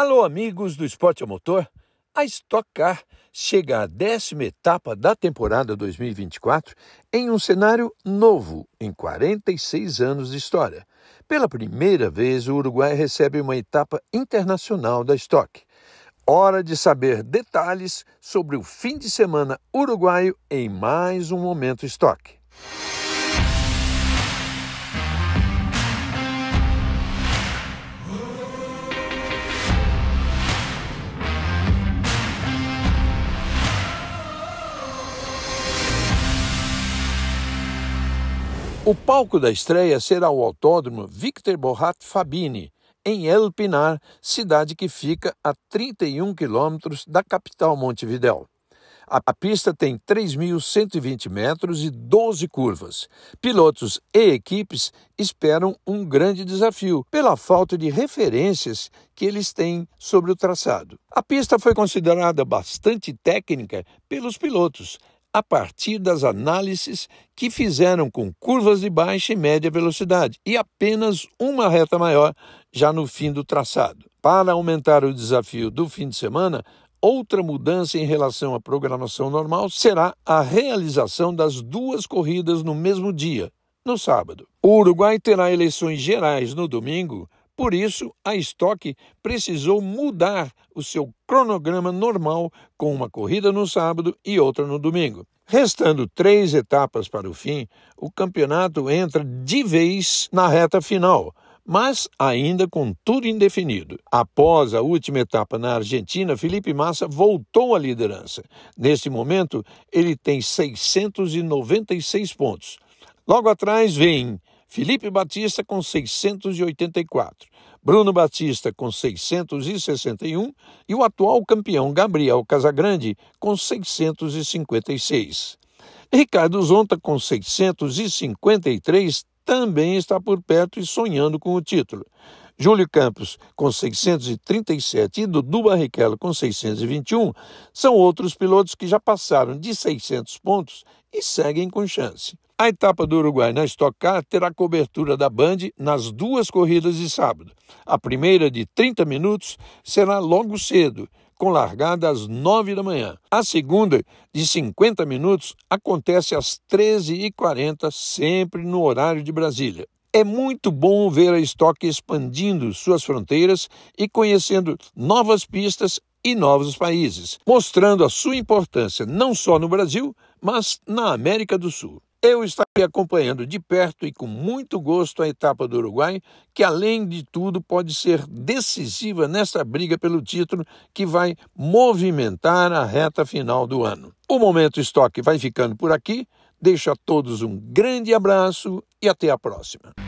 Alô, amigos do Esporte ao Motor. A Stock Car chega à décima etapa da temporada 2024 em um cenário novo em 46 anos de história. Pela primeira vez, o Uruguai recebe uma etapa internacional da Stock. Hora de saber detalhes sobre o fim de semana uruguaio em mais um Momento Stock. O palco da estreia será o Autódromo Victor Borrat Fabini, em El Pinar, cidade que fica a 31 quilômetros da capital Montevidéu. A pista tem 3.120 metros e 12 curvas. Pilotos e equipes esperam um grande desafio pela falta de referências que eles têm sobre o traçado. A pista foi considerada bastante técnica pelos pilotos, a partir das análises que fizeram com curvas de baixa e média velocidade e apenas uma reta maior já no fim do traçado. Para aumentar o desafio do fim de semana, Outra mudança em relação à programação normal será a realização das duas corridas no mesmo dia, no sábado. O Uruguai terá eleições gerais no domingo, por isso, a Stock precisou mudar o seu cronograma normal com uma corrida no sábado e outra no domingo. Restando três etapas para o fim, o campeonato entra de vez na reta final, mas ainda com tudo indefinido. Após a última etapa na Argentina, Felipe Massa voltou à liderança. Neste momento, ele tem 696 pontos. Logo atrás vem Felipe Batista com 684, Bruno Batista com 661 e o atual campeão Gabriel Casagrande com 656. Ricardo Zonta com 653 também está por perto e sonhando com o título. Júlio Campos com 637 e Dudu Barrichello com 621 são outros pilotos que já passaram de 600 pontos e seguem com chance. A etapa do Uruguai na Stock Car terá cobertura da Band nas duas corridas de sábado. A primeira, de 30 minutos, será logo cedo, com largada às 9 da manhã. A segunda, de 50 minutos, acontece às 13h40, sempre no horário de Brasília. É muito bom ver a Stock expandindo suas fronteiras e conhecendo novas pistas e novos países, mostrando a sua importância não só no Brasil, mas na América do Sul. Eu estarei acompanhando de perto e com muito gosto a etapa do Uruguai, que além de tudo pode ser decisiva nessa briga pelo título que vai movimentar a reta final do ano. O momento estoque vai ficando por aqui. Deixo a todos um grande abraço e até a próxima.